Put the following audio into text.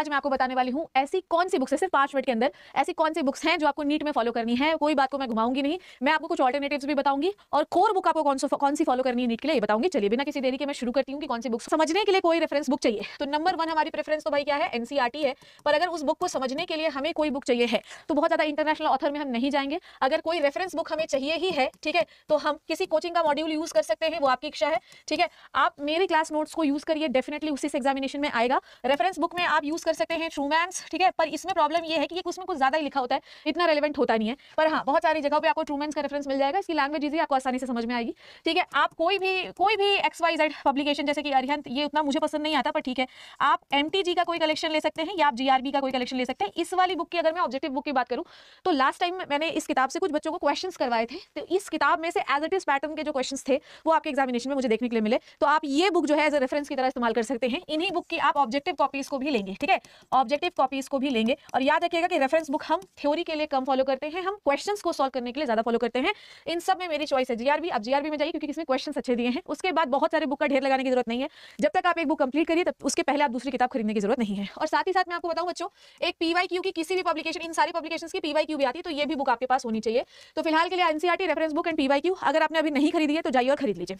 आज मैं आपको बताने वाली हूँ ऐसी कौन सी बुक्स है सिर्फ पांच मिनट के अंदर ऐसी कौन सी बुक्स हैं जो आपको नीट में फॉलो करनी है कोई बात को मैं घुमाऊंगी नहीं मैं आपको कुछ ऑल्टरनेटिव्स भी बताऊंगी और कोर बुक आपको कौन कौन सी फॉलो करनी है नीट के लिए बताऊंगी चलिए बिना किसी देरी के मैं शुरू करती हूँ कि कौन सी बुक समझने के लिए कोई रेफरेंस बुक चाहिए तो नंबर वन हमारी प्रेफरेंस तो भाई क्या है एनसीआरटी e है पर अगर उस बुक को समझने के लिए हमें कोई बुक चाहिए है तो बहुत ज्यादा इंटरनेशनल ऑथर में हम नहीं जाएंगे अगर कोई रेफरेंस बुक हमें चाहिए ही है ठीक है तो हम किसी कोचिंग का मॉड्यूल यूज कर सकते हैं वो आपकी इच्छा है ठीक है आप मेरे क्लास नोट्स को यूज करिए डेफिनेटली उसी एग्जामिनेशन में आएगा रेफरेंस बुक में आप यूज कर सकते हैं ट्रूमैन्स ठीक है पर इसमें प्रॉब्लम ये है कि उसमें कुछ ज्यादा ही लिखा होता है इतना रेलिवेंट होता नहीं है पर हाँ बहुत सारी जगह पर आपको ट्रूमैन्स का रेफरेंस मिल जाएगा इसकी लैंग्वेज इजी आपको आसानी से समझ में आएगी ठीक है आप कोई भी कोई भी एक्स वाई जेड पब्लिकेशन जैसे कि अरिहंत ये उतना मुझे पसंद नहीं आता पर ठीक है आप एम का कोई कलेक्शन ले सकते हैं या आप जी का कोई कलेक्शन ले सकते हैं इस वाली बुक की अगर मैं ऑब्जेक्टिव बुक की बात करूँ तो लास्ट टाइम मैंने इस किताब से कुछ बच्चों को क्वेश्चन करवाए थे तो इस किताब में से एज इट इज पैटर्न के जो क्वेश्चन थे वो आपके एग्जामिनेशन में मुझे देखने के लिए मिले तो आप ये बुक जो है एज ए रेफरेंस की तरह इस्तेमाल कर सकते हैं इन्हीं बुक की आप ऑब्जेक्टिव कॉपीज को भी लेंगे ठीक है है ऑब्जेक्टिव कॉपीज को भी लेंगे और याद रखिएगा कि रेफरेंस बुक हम थ्योरी के लिए कम फॉलो करते हैं हम क्वेश्चन को सॉल्व करने के लिए ज्यादा फॉलो करते हैं इन सब में मेरी चॉइस है जीआरबी आर जीआरबी में जाइए क्योंकि इसमें क्वेश्चन अच्छे दिए हैं उसके बाद बहुत सारे बुक का ढेर लगाने की जरूरत नहीं है जब तक आप एक बुक कंप्लीट करिए तब उसके पहले आप दूसरी किताब खरीदने की जरूरत नहीं है और साथ ही साथ मैं आपको बताऊँ बच्चों एक पीवाई क्यू की किसी भी पब्लिकेशन इन सारी पब्लिकेशन की पीवाई क्यू भी आती है तो ये भी बुक आपके पास होनी चाहिए तो फिलहाल के लिए NCERT reference book and PY Q अगर आपने अभी नहीं खरीदी है तो जाइए और खरीद लीजिए